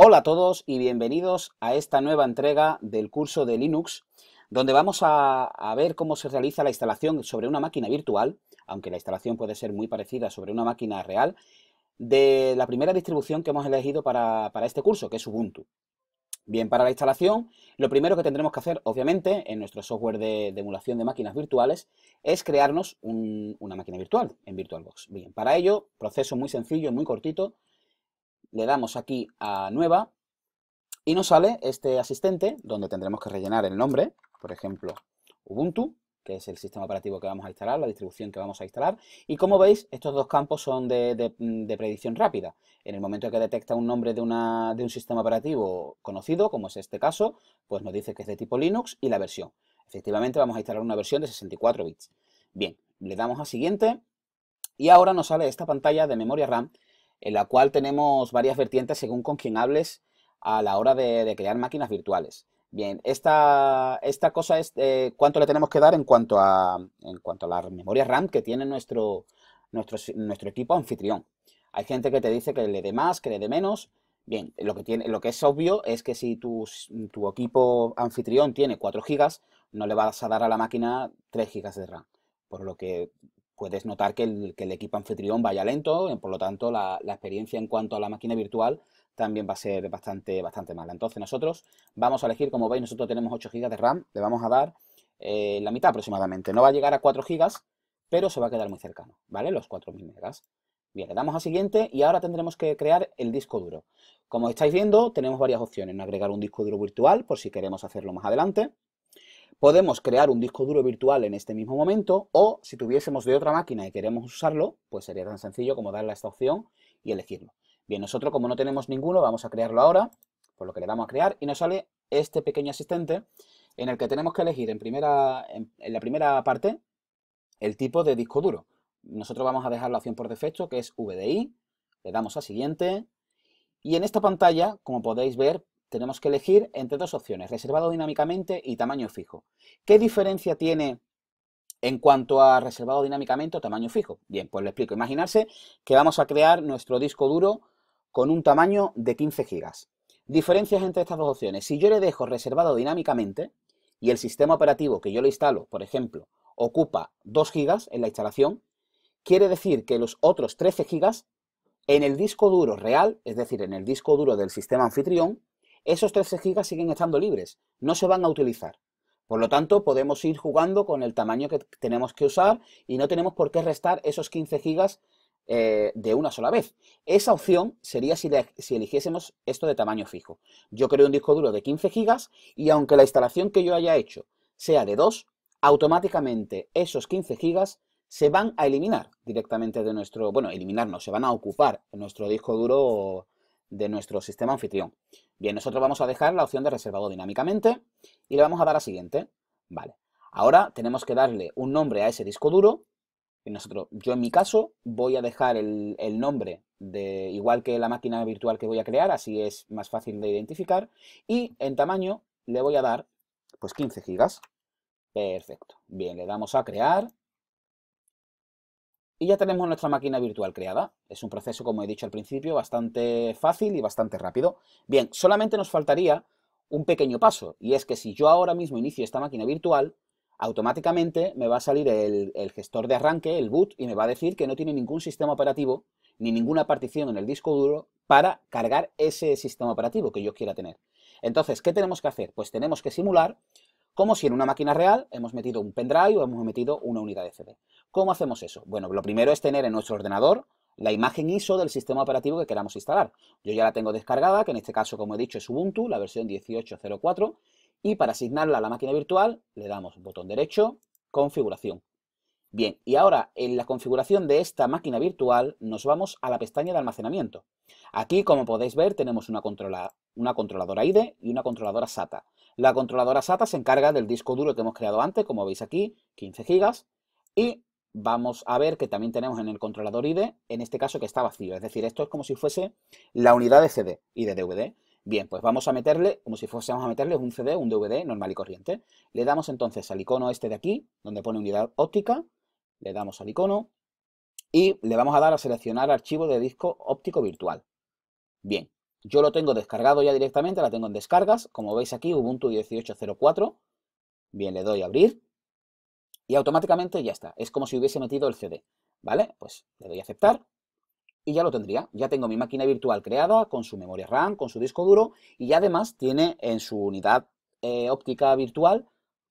Hola a todos y bienvenidos a esta nueva entrega del curso de Linux, donde vamos a, ver cómo se realiza la instalación sobre una máquina virtual, aunque la instalación puede ser muy parecida sobre una máquina real, de la primera distribución que hemos elegido para, este curso, que es Ubuntu. Bien, para la instalación, lo primero que tendremos que hacer, obviamente, en nuestro software de, emulación de máquinas virtuales, es crearnos una máquina virtual en VirtualBox. Bien, para ello, proceso muy sencillo, muy cortito, le damos aquí a nueva y nos sale este asistente donde tendremos que rellenar el nombre, por ejemplo, Ubuntu, que es el sistema operativo que vamos a instalar, la distribución que vamos a instalar. Y como veis, estos dos campos son de, predicción rápida. En el momento que detecta un nombre de, una, de un sistema operativo conocido, como es este caso, pues nos dice que es de tipo Linux y la versión. Efectivamente, vamos a instalar una versión de 64 bits. Bien, le damos a siguiente y ahora nos sale esta pantalla de memoria RAM en la cual tenemos varias vertientes según con quien hables a la hora de, crear máquinas virtuales. Bien, esta, esta cosa es eh, cuánto le tenemos que dar en cuanto a, en cuanto a la memoria RAM que tiene nuestro, nuestro, nuestro equipo anfitrión. Hay gente que te dice que le dé más, que le dé menos. Bien, lo que, tiene, lo que es obvio es que si tu, tu equipo anfitrión tiene 4 GB, no le vas a dar a la máquina 3 GB de RAM. Por lo que puedes notar que el, equipo anfitrión vaya lento, por lo tanto la, experiencia en cuanto a la máquina virtual también va a ser bastante, bastante mala. Entonces nosotros vamos a elegir, como veis, nosotros tenemos 8 GB de RAM, le vamos a dar eh, la mitad aproximadamente. No va a llegar a 4 GB, pero se va a quedar muy cercano, ¿vale? Los 4.000 megas. Bien, le damos a siguiente y ahora tendremos que crear el disco duro. Como estáis viendo, tenemos varias opciones. Agregar un disco duro virtual por si queremos hacerlo más adelante podemos crear un disco duro virtual en este mismo momento o si tuviésemos de otra máquina y queremos usarlo, pues sería tan sencillo como darle a esta opción y elegirlo. Bien, nosotros como no tenemos ninguno, vamos a crearlo ahora, por lo que le damos a crear y nos sale este pequeño asistente en el que tenemos que elegir en, primera, en, la primera parte el tipo de disco duro. Nosotros vamos a dejar la opción por defecto que es VDI, le damos a siguiente y en esta pantalla, como podéis ver, tenemos que elegir entre dos opciones, reservado dinámicamente y tamaño fijo. ¿Qué diferencia tiene en cuanto a reservado dinámicamente o tamaño fijo? Bien, pues le explico. Imaginarse que vamos a crear nuestro disco duro con un tamaño de 15 GB. Diferencias entre estas dos opciones. Si yo le dejo reservado dinámicamente y el sistema operativo que yo le instalo, por ejemplo, ocupa 2 GB en la instalación, quiere decir que los otros 13 GB en el disco duro real, es decir, en el disco duro del sistema anfitrión, esos 13 gigas siguen estando libres, no se van a utilizar. Por lo tanto, podemos ir jugando con el tamaño que tenemos que usar y no tenemos por qué restar esos 15 gigas eh, de una sola vez. Esa opción sería si, eligiésemos esto de tamaño fijo. Yo creo un disco duro de 15 gigas y aunque la instalación que yo haya hecho sea de 2, automáticamente esos 15 gigas se van a eliminar directamente de nuestro, bueno, eliminarnos, se van a ocupar nuestro disco duro de nuestro sistema anfitrión. Bien, nosotros vamos a dejar la opción de reservado dinámicamente y le vamos a dar a siguiente. Vale. Ahora tenemos que darle un nombre a ese disco duro. nosotros, yo en mi caso voy a dejar el, el nombre de igual que la máquina virtual que voy a crear, así es más fácil de identificar. Y en tamaño le voy a dar pues 15 gigas. Perfecto. Bien, le damos a crear y ya tenemos nuestra máquina virtual creada. Es un proceso, como he dicho al principio, bastante fácil y bastante rápido. Bien, solamente nos faltaría un pequeño paso, y es que si yo ahora mismo inicio esta máquina virtual, automáticamente me va a salir el, gestor de arranque, el boot, y me va a decir que no tiene ningún sistema operativo ni ninguna partición en el disco duro para cargar ese sistema operativo que yo quiera tener. Entonces, ¿qué tenemos que hacer? Pues tenemos que simular como si en una máquina real hemos metido un pendrive o hemos metido una unidad de CD. ¿Cómo hacemos eso? Bueno, lo primero es tener en nuestro ordenador la imagen ISO del sistema operativo que queramos instalar. Yo ya la tengo descargada, que en este caso, como he dicho, es Ubuntu, la versión 18.04, y para asignarla a la máquina virtual le damos botón derecho, configuración. Bien, y ahora en la configuración de esta máquina virtual nos vamos a la pestaña de almacenamiento. Aquí, como podéis ver, tenemos una, controladora IDE y una controladora SATA. La controladora SATA se encarga del disco duro que hemos creado antes, como veis aquí, 15 GB, y vamos a ver que también tenemos en el controlador IDE, en este caso que está vacío, es decir, esto es como si fuese la unidad de CD y de DVD. Bien, pues vamos a meterle, como si fuésemos a meterle un CD, un DVD normal y corriente. Le damos entonces al icono este de aquí, donde pone unidad óptica, le damos al icono y le vamos a dar a seleccionar archivo de disco óptico virtual. Bien, yo lo tengo descargado ya directamente, la tengo en descargas, como veis aquí Ubuntu 18.04. Bien, le doy a abrir y automáticamente ya está, es como si hubiese metido el CD, ¿vale? Pues le doy a aceptar y ya lo tendría. Ya tengo mi máquina virtual creada con su memoria RAM, con su disco duro y además tiene en su unidad eh, óptica virtual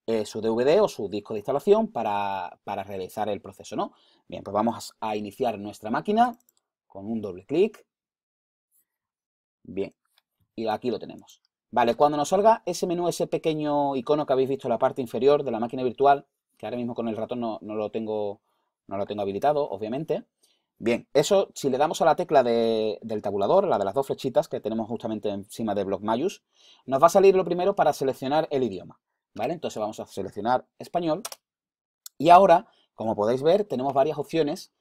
eh, su DVD o su disco de instalación para, realizar el proceso, ¿no? Bien, pues vamos a iniciar nuestra máquina con un doble clic. Bien, y aquí lo tenemos. Vale, cuando nos salga ese menú, ese pequeño icono que habéis visto en la parte inferior de la máquina virtual, que ahora mismo con el ratón no, lo, tengo, no lo tengo habilitado, obviamente. Bien, eso, si le damos a la tecla del tabulador, la de las dos flechitas que tenemos justamente encima de Mayus, nos va a salir lo primero para seleccionar el idioma. ¿vale? Entonces vamos a seleccionar español y ahora, como podéis ver, tenemos varias opciones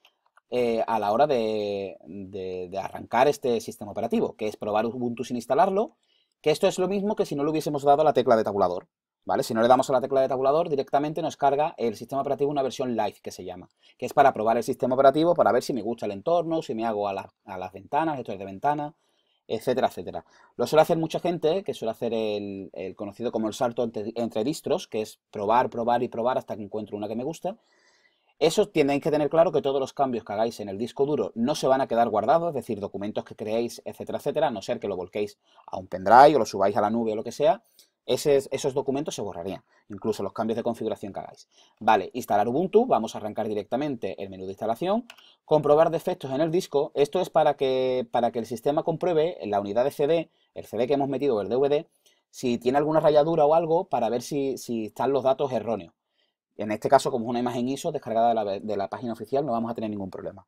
eh, a la hora de, de, arrancar este sistema operativo, que es probar Ubuntu sin instalarlo, que esto es lo mismo que si no le hubiésemos dado a la tecla de tabulador. ¿Vale? Si no le damos a la tecla de tabulador, directamente nos carga el sistema operativo una versión live que se llama, que es para probar el sistema operativo, para ver si me gusta el entorno, si me hago a, a las ventanas, esto es de ventana, etcétera, etcétera. Lo suele hacer mucha gente, que suele hacer el, conocido como el salto entre, distros, que es probar, probar y probar hasta que encuentro una que me gusta. Eso tienen que tener claro que todos los cambios que hagáis en el disco duro no se van a quedar guardados, es decir, documentos que creéis, etcétera, etcétera, a no ser que lo volquéis a un pendrive o lo subáis a la nube o lo que sea, esos documentos se borrarían, incluso los cambios de configuración que hagáis. Vale, instalar Ubuntu, vamos a arrancar directamente el menú de instalación, comprobar defectos en el disco, esto es para que, para que el sistema compruebe en la unidad de CD, el CD que hemos metido o el DVD, si tiene alguna rayadura o algo para ver si, están los datos erróneos. En este caso, como es una imagen ISO descargada de la página oficial, no vamos a tener ningún problema.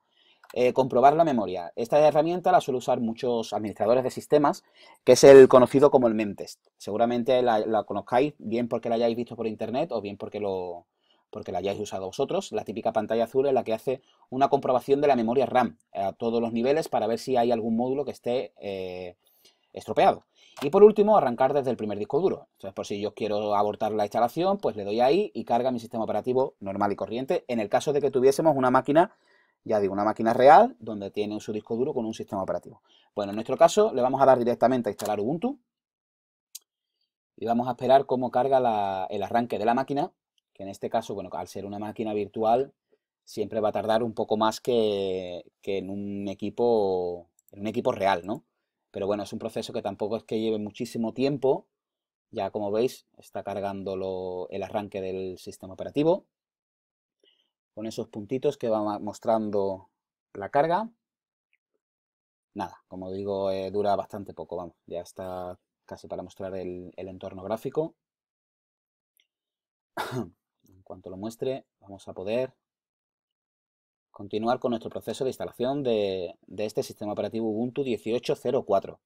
Eh, comprobar la memoria. Esta herramienta la suelen usar muchos administradores de sistemas, que es el conocido como el Memtest. Seguramente la, conozcáis bien porque la hayáis visto por internet o bien porque, lo, porque la hayáis usado vosotros. La típica pantalla azul es la que hace una comprobación de la memoria RAM a todos los niveles para ver si hay algún módulo que esté eh, estropeado. Y por último, arrancar desde el primer disco duro. Entonces, por si yo quiero abortar la instalación, pues le doy ahí y carga mi sistema operativo normal y corriente en el caso de que tuviésemos una máquina ya digo, una máquina real donde tiene su disco duro con un sistema operativo. Bueno, en nuestro caso le vamos a dar directamente a instalar Ubuntu y vamos a esperar cómo carga el arranque de la máquina, que en este caso, bueno, al ser una máquina virtual, siempre va a tardar un poco más que, en, un equipo, en un equipo real, ¿no? Pero bueno, es un proceso que tampoco es que lleve muchísimo tiempo. Ya como veis, está cargando el arranque del sistema operativo con esos puntitos que va mostrando la carga. Nada, como digo, eh, dura bastante poco, vamos, ya está casi para mostrar el, entorno gráfico. en cuanto lo muestre, vamos a poder continuar con nuestro proceso de instalación de, de este sistema operativo Ubuntu 18.04.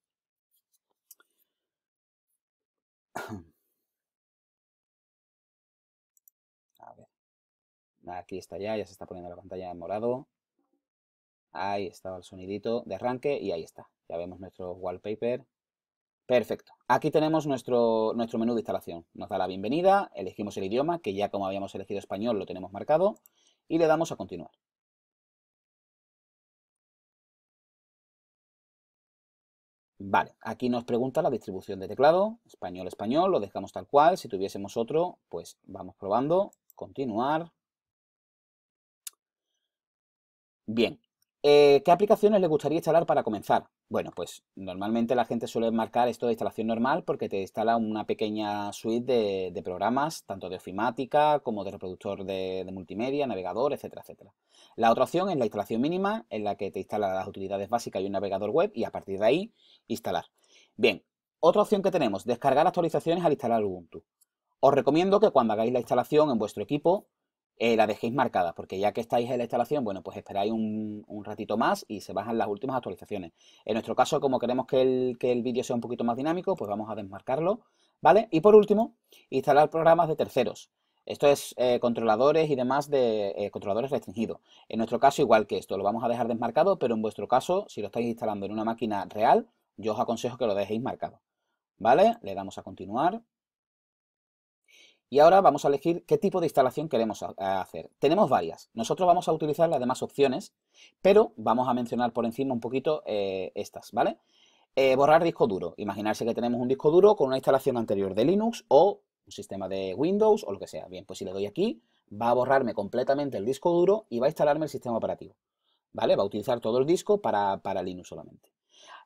Aquí está ya, ya se está poniendo la pantalla en morado. Ahí está el sonidito de arranque y ahí está. Ya vemos nuestro wallpaper. Perfecto. Aquí tenemos nuestro, nuestro menú de instalación. Nos da la bienvenida, elegimos el idioma, que ya como habíamos elegido español lo tenemos marcado, y le damos a continuar. Vale, aquí nos pregunta la distribución de teclado, español, español, lo dejamos tal cual, si tuviésemos otro, pues vamos probando, continuar, Bien, eh, ¿qué aplicaciones le gustaría instalar para comenzar? Bueno, pues normalmente la gente suele marcar esto de instalación normal porque te instala una pequeña suite de, programas, tanto de ofimática como de reproductor de, de, multimedia, navegador, etcétera, etcétera. La otra opción es la instalación mínima, en la que te instala las utilidades básicas y un navegador web y a partir de ahí instalar. Bien, otra opción que tenemos, descargar actualizaciones al instalar Ubuntu. Os recomiendo que cuando hagáis la instalación en vuestro equipo eh, la dejéis marcada, porque ya que estáis en la instalación, bueno, pues esperáis un, ratito más y se bajan las últimas actualizaciones. En nuestro caso, como queremos que el, vídeo sea un poquito más dinámico, pues vamos a desmarcarlo, ¿vale? Y por último, instalar programas de terceros. Esto es eh, controladores y demás de eh, controladores restringidos. En nuestro caso, igual que esto, lo vamos a dejar desmarcado, pero en vuestro caso, si lo estáis instalando en una máquina real, yo os aconsejo que lo dejéis marcado. ¿Vale? Le damos a continuar. Y ahora vamos a elegir qué tipo de instalación queremos hacer. Tenemos varias. Nosotros vamos a utilizar las demás opciones, pero vamos a mencionar por encima un poquito eh, estas, ¿vale? Eh, borrar disco duro. Imaginarse que tenemos un disco duro con una instalación anterior de Linux o un sistema de Windows o lo que sea. Bien, pues si le doy aquí, va a borrarme completamente el disco duro y va a instalarme el sistema operativo. ¿Vale? Va a utilizar todo el disco para, Linux solamente.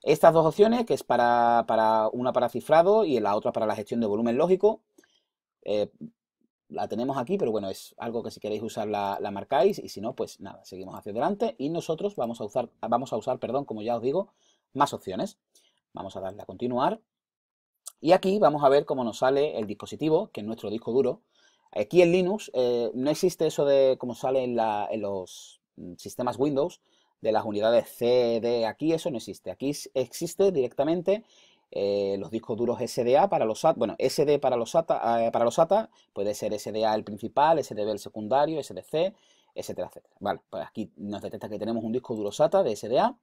Estas dos opciones, que es para, para, una para cifrado y la otra para la gestión de volumen lógico, eh, la tenemos aquí, pero bueno, es algo que si queréis usar la, marcáis y si no, pues nada, seguimos hacia adelante y nosotros vamos a usar, vamos a usar, perdón, como ya os digo, más opciones. Vamos a darle a continuar y aquí vamos a ver cómo nos sale el dispositivo, que es nuestro disco duro. Aquí en Linux eh, no existe eso de cómo sale en, en los mm, sistemas Windows, de las unidades C, D, aquí eso no existe. Aquí existe directamente eh, los discos duros SDA para los SATA, bueno, SD para los SATA, eh, para los SATA, puede ser SDA el principal, SDB el secundario, SDC, etcétera, etcétera. Vale, pues aquí nos detecta que tenemos un disco duro SATA de SDA,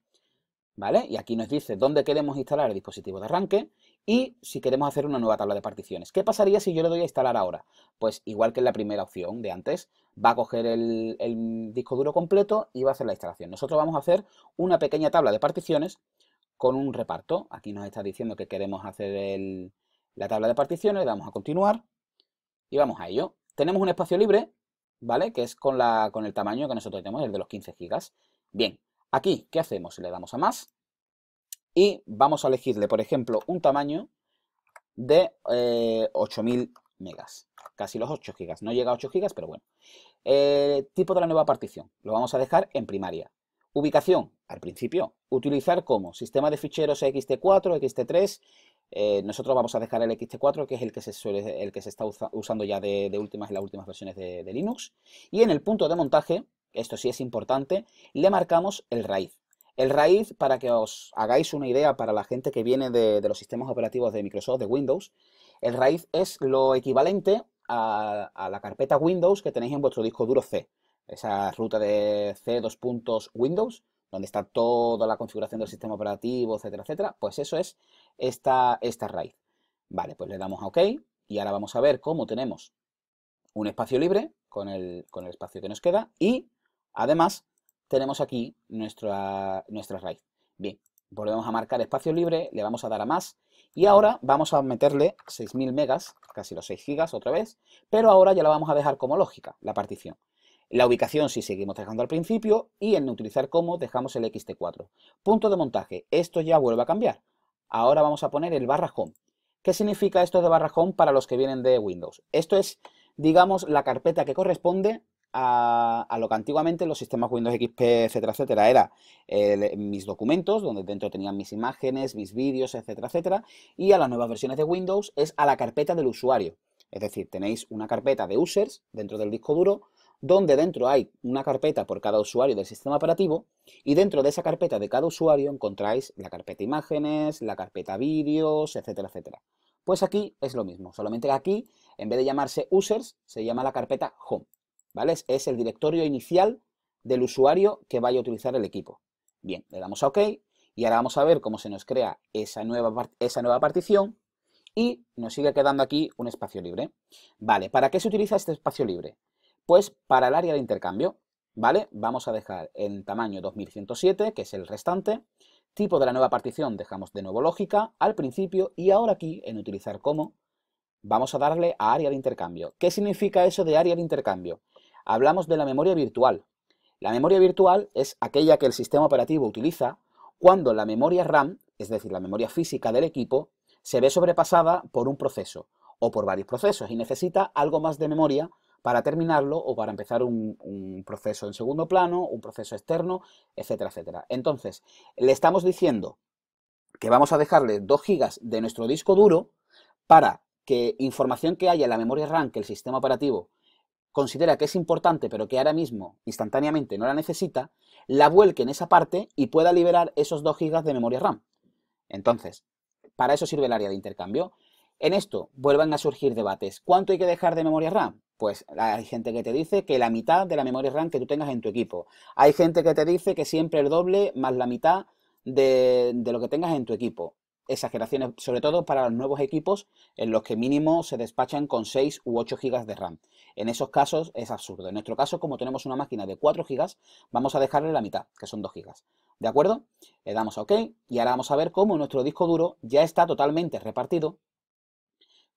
¿vale? Y aquí nos dice dónde queremos instalar el dispositivo de arranque y si queremos hacer una nueva tabla de particiones. ¿Qué pasaría si yo le doy a instalar ahora? Pues igual que en la primera opción de antes, va a coger el disco duro completo y va a hacer la instalación. Nosotros vamos a hacer una pequeña tabla de particiones con un reparto. Aquí nos está diciendo que queremos hacer la tabla de particiones, damos a continuar y vamos a ello. Tenemos un espacio libre, ¿vale? Que es con, el tamaño que nosotros tenemos, el de los 15 gigas. Bien, aquí, ¿qué hacemos? Le damos a más y vamos a elegirle, por ejemplo, un tamaño de 8000 eh, megas, casi los 8 gigas, no llega a 8 gigas, pero bueno. Eh, tipo de la nueva partición, lo vamos a dejar en primaria. Ubicación, al principio, utilizar como sistema de ficheros XT4, XT3. Eh, nosotros vamos a dejar el XT4, que es el que se, el que se está usando ya de, últimas en las últimas versiones de, Linux. Y en el punto de montaje, esto sí es importante, le marcamos el raíz. El raíz, para que os hagáis una idea para la gente que viene de, los sistemas operativos de Microsoft, de Windows, el raíz es lo equivalente a, la carpeta Windows que tenéis en vuestro disco duro C. Esa ruta de c Dos puntos Windows donde está toda la configuración del sistema operativo, etcétera, etcétera, pues eso es esta, esta raíz. Vale, pues le damos a OK y ahora vamos a ver cómo tenemos un espacio libre con el, con el espacio que nos queda y además tenemos aquí nuestra, nuestra raíz. Bien, volvemos a marcar espacio libre, le vamos a dar a más y ahora vamos a meterle 6000 megas, casi los 6 gigas otra vez, pero ahora ya la vamos a dejar como lógica, la partición. La ubicación si seguimos dejando al principio y en utilizar como dejamos el xt4. Punto de montaje. Esto ya vuelve a cambiar. Ahora vamos a poner el barra home. ¿Qué significa esto de barra home para los que vienen de Windows? Esto es, digamos, la carpeta que corresponde a, lo que antiguamente los sistemas Windows XP, etcétera, etcétera, era eh, mis documentos, donde dentro tenían mis imágenes, mis vídeos, etcétera, etcétera, y a las nuevas versiones de Windows es a la carpeta del usuario. Es decir, tenéis una carpeta de users dentro del disco duro donde dentro hay una carpeta por cada usuario del sistema operativo y dentro de esa carpeta de cada usuario encontráis la carpeta imágenes, la carpeta vídeos, etcétera, etcétera. Pues aquí es lo mismo, solamente aquí, en vez de llamarse users, se llama la carpeta home, ¿vale? Es el directorio inicial del usuario que vaya a utilizar el equipo. Bien, le damos a OK y ahora vamos a ver cómo se nos crea esa nueva, esa nueva partición y nos sigue quedando aquí un espacio libre. Vale, ¿para qué se utiliza este espacio libre? Pues para el área de intercambio, ¿vale? Vamos a dejar en tamaño 2107, que es el restante, tipo de la nueva partición dejamos de nuevo lógica al principio y ahora aquí en utilizar como vamos a darle a área de intercambio. ¿Qué significa eso de área de intercambio? Hablamos de la memoria virtual. La memoria virtual es aquella que el sistema operativo utiliza cuando la memoria RAM, es decir, la memoria física del equipo, se ve sobrepasada por un proceso o por varios procesos y necesita algo más de memoria para terminarlo o para empezar un, proceso en segundo plano, un proceso externo, etcétera, etcétera. Entonces, le estamos diciendo que vamos a dejarle 2 gigas de nuestro disco duro para que información que haya en la memoria RAM que el sistema operativo considera que es importante pero que ahora mismo instantáneamente no la necesita, la vuelque en esa parte y pueda liberar esos 2 gigas de memoria RAM. Entonces, para eso sirve el área de intercambio. En esto vuelvan a surgir debates. ¿Cuánto hay que dejar de memoria RAM? Pues hay gente que te dice que la mitad de la memoria RAM que tú tengas en tu equipo. Hay gente que te dice que siempre el doble más la mitad de, lo que tengas en tu equipo. Exageraciones, sobre todo para los nuevos equipos en los que mínimo se despachan con 6 u 8 GB de RAM. En esos casos es absurdo. En nuestro caso, como tenemos una máquina de 4 GB, vamos a dejarle la mitad, que son 2 GB. ¿De acuerdo? Le damos a OK y ahora vamos a ver cómo nuestro disco duro ya está totalmente repartido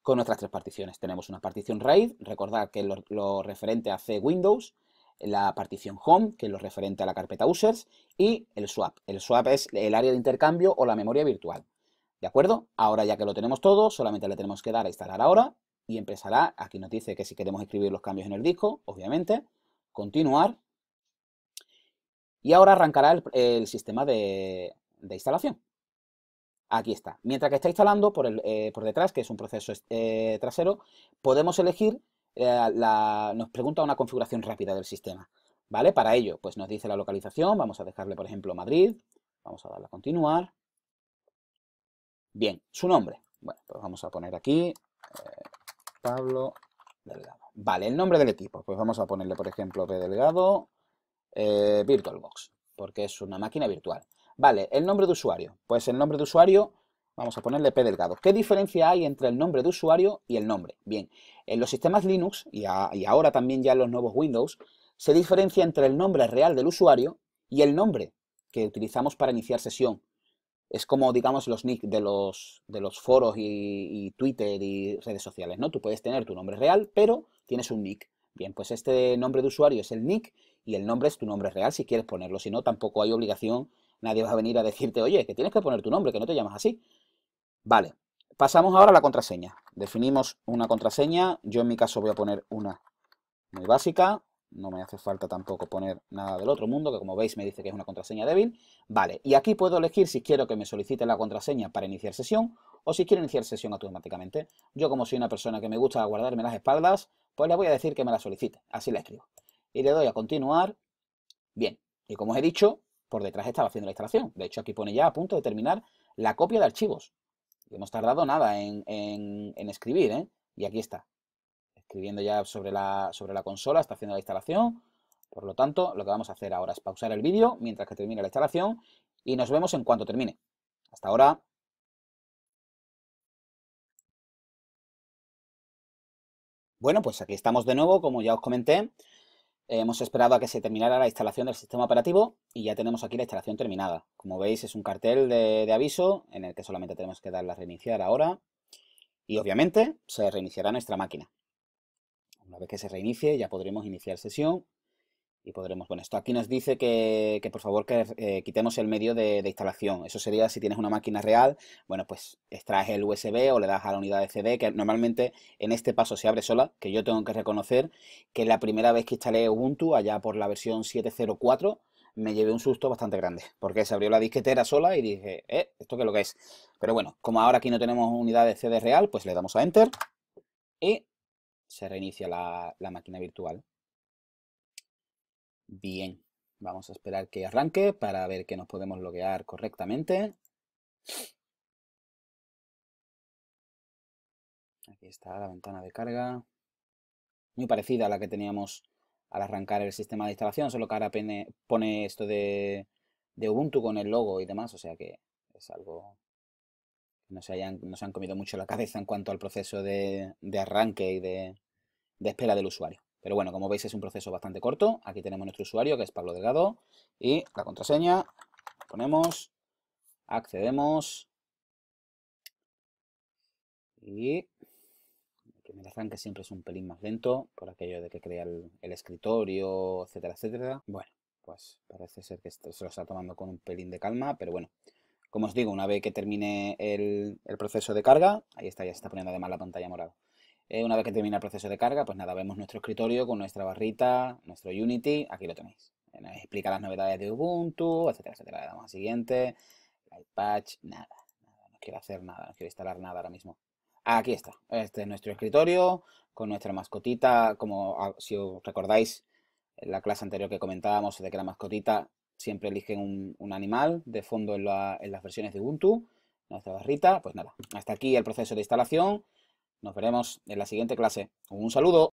con nuestras tres particiones. Tenemos una partición RAID, recordad que es lo, referente a C Windows, la partición Home, que es lo referente a la carpeta Users, y el swap. El swap es el área de intercambio o la memoria virtual. ¿De acuerdo? Ahora ya que lo tenemos todo, solamente le tenemos que dar a instalar ahora y empezará, aquí nos dice que si queremos escribir los cambios en el disco, obviamente, continuar, y ahora arrancará el, sistema de instalación. Aquí está. Mientras que está instalando eh, por, detrás, que es un proceso eh, trasero, podemos elegir, eh, la, nos pregunta una configuración rápida del sistema. ¿Vale? Para ello, pues nos dice la localización, vamos a dejarle, por ejemplo, Madrid, vamos a darle a continuar. Bien, su nombre. Bueno, pues vamos a poner aquí Pablo Delgado. Vale, el nombre del equipo, pues vamos a ponerle, por ejemplo, P Delgado VirtualBox, porque es una máquina virtual. Vale, el nombre de usuario. Pues el nombre de usuario, vamos a ponerle P delgado. ¿Qué diferencia hay entre el nombre de usuario y el nombre? Bien, en los sistemas Linux y, ahora también ya en los nuevos Windows, se diferencia entre el nombre real del usuario y el nombre que utilizamos para iniciar sesión. Es como, digamos, los nick de los, de los foros y, y, Twitter y redes sociales, ¿no? Tú puedes tener tu nombre real, pero tienes un nick. Bien, pues este nombre de usuario es el nick y el nombre es tu nombre real si quieres ponerlo. Si no, tampoco hay obligación Nadie va a venir a decirte, oye, que tienes que poner tu nombre, que no te llamas así. Vale, pasamos ahora a la contraseña. Definimos una contraseña. Yo en mi caso voy a poner una muy básica. No me hace falta tampoco poner nada del otro mundo, que como veis me dice que es una contraseña débil. Vale, y aquí puedo elegir si quiero que me solicite la contraseña para iniciar sesión o si quiero iniciar sesión automáticamente. Yo como soy una persona que me gusta guardarme las espaldas, pues le voy a decir que me la solicite. Así la escribo. Y le doy a continuar. Bien, y como os he dicho, por detrás estaba haciendo la instalación. De hecho, aquí pone ya a punto de terminar la copia de archivos. Y hemos tardado nada en, escribir, ¿eh? Y aquí está. Escribiendo ya sobre la, sobre la consola, está haciendo la instalación. Por lo tanto, lo que vamos a hacer ahora es pausar el vídeo mientras que termine la instalación y nos vemos en cuanto termine. Hasta ahora. Bueno, pues aquí estamos de nuevo, como ya os comenté. Eh, hemos esperado a que se terminara la instalación del sistema operativo y ya tenemos aquí la instalación terminada. Como veis es un cartel de, aviso en el que solamente tenemos que darle a reiniciar ahora y obviamente se reiniciará nuestra máquina. Una vez que se reinicie ya podremos iniciar sesión y podremos. Bueno, esto aquí nos dice que, por favor que eh, quitemos el medio de, instalación. Eso sería si tienes una máquina real, bueno, pues extraes el USB o le das a la unidad de CD, que normalmente en este paso se abre sola, que yo tengo que reconocer que la primera vez que instalé Ubuntu, allá por la versión 704, me llevé un susto bastante grande, porque se abrió la disquetera sola y dije, eh, ¿esto qué es lo que es? Pero bueno, como ahora aquí no tenemos unidad de CD real, pues le damos a Enter y se reinicia la, la máquina virtual. Bien, vamos a esperar que arranque para ver que nos podemos loguear correctamente. Aquí está la ventana de carga. Muy parecida a la que teníamos al arrancar el sistema de instalación, solo que ahora pone esto de, Ubuntu con el logo y demás, o sea que es algo que no se, han comido mucho la cabeza en cuanto al proceso de, arranque y de espera del usuario. Pero bueno, como veis es un proceso bastante corto. Aquí tenemos nuestro usuario, que es Pablo Delgado, y la contraseña, ponemos, accedemos, y el primer que siempre es un pelín más lento, por aquello de que crea el, escritorio, etcétera, etcétera. Bueno, pues parece ser que se lo está tomando con un pelín de calma, pero bueno, como os digo, una vez que termine el, el proceso de carga, ahí está, ya se está poniendo además la pantalla morada. Eh, una vez que termina el proceso de carga, pues nada, vemos nuestro escritorio con nuestra barrita, nuestro Unity, aquí lo tenéis. Eh, explica las novedades de Ubuntu, etcétera, etcétera. Le damos a siguiente, light patch, nada, no quiero hacer nada, no quiero instalar nada ahora mismo. Aquí está, este es nuestro escritorio con nuestra mascotita, como ah, si os recordáis en la clase anterior que comentábamos de que la mascotita siempre elige un, animal de fondo en, en las versiones de Ubuntu, nuestra barrita, pues nada, hasta aquí el proceso de instalación. Nos veremos en la siguiente clase. Un saludo.